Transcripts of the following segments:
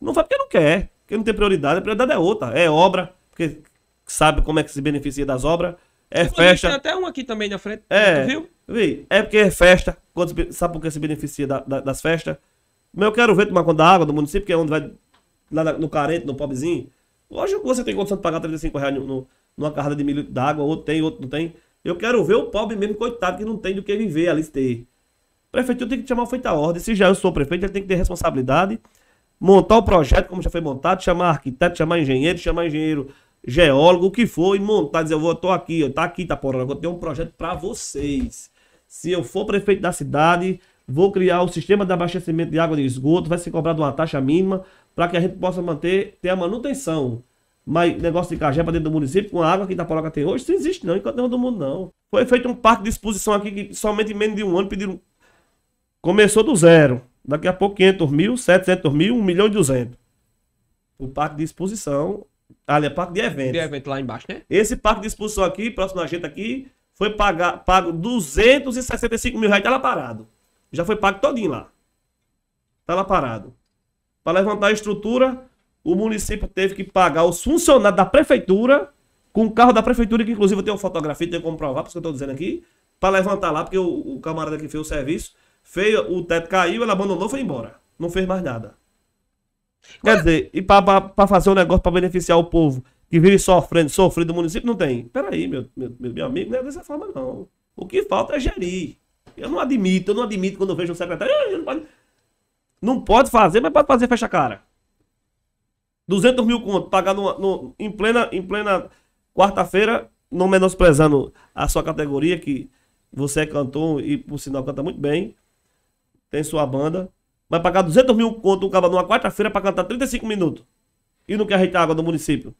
Não faz porque não quer, porque não tem prioridade, a prioridade é outra. É obra, porque sabe como é que se beneficia das obras. É Pô, festa. Tem até um aqui também na frente. É. Viu? Vi. É porque é festa. Quando, sabe por que se beneficia da, da, das festas? Mas eu quero ver tomar conta da água do município, que é onde vai. Lá no carente, no pobrezinho. Lógico que você tem condição de pagar 35 reais no, numa carrada de milho d'água, outro tem, outro não tem. Eu quero ver o pobre mesmo, coitado, que não tem do que viver ali ter. eu tem que chamar o feito à ordem. Se já eu sou prefeito, ele tem que ter responsabilidade montar o projeto como já foi montado, chamar arquiteto, chamar engenheiro, chamar engenheiro geólogo, o que for, e montar, dizer, eu vou, tô aqui, eu tá aqui, tá porra, eu tenho um projeto para vocês. Se eu for prefeito da cidade, vou criar o sistema de abastecimento de água e esgoto, vai ser cobrado uma taxa mínima para que a gente possa manter, ter a manutenção. Mas negócio de cajé para dentro do município, com a água que Itaporoca tem hoje, isso não existe não, em do mundo não. Foi feito um parque de exposição aqui que somente em menos de um ano pediram... Começou do zero. Daqui a pouco 500 mil, 700 mil, 1 milhão e 200. O parque de exposição, tá aliás, é parque de eventos. De evento lá embaixo, né? Esse parque de exposição aqui, próximo a gente aqui, foi pagar, pago 265 mil reais, tá lá parado. Já foi pago todinho lá. Tá lá parado. Para levantar a estrutura, o município teve que pagar os funcionários da prefeitura, com o carro da prefeitura, que inclusive eu tenho fotografia, tenho como provar, por isso que eu estou dizendo aqui, para levantar lá, porque o, o camarada que fez o serviço, Feio, o teto caiu, ela abandonou foi embora. Não fez mais nada. Quer dizer, e para fazer um negócio para beneficiar o povo que vive sofrendo, sofrendo do município, não tem. Peraí, meu, meu, meu amigo, não é dessa forma, não. O que falta é gerir. Eu não admito, eu não admito quando eu vejo um secretário. Não pode... não pode fazer, mas pode fazer, fecha a cara. 200 mil conto, pagar no, no, em plena, em plena quarta-feira, não menosprezando a sua categoria, que você é cantor e, por sinal, canta muito bem tem sua banda, vai pagar 200 mil conto um cabra numa quarta-feira pra cantar 35 minutos e não quer ajeitar água do município.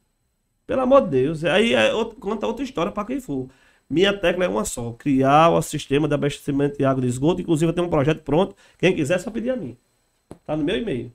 Pelo amor de Deus. Aí é outro, conta outra história pra quem for. Minha tecla é uma só: criar o sistema de abastecimento de água de esgoto. Inclusive, eu tenho um projeto pronto. Quem quiser, é só pedir a mim. Tá no meu e-mail.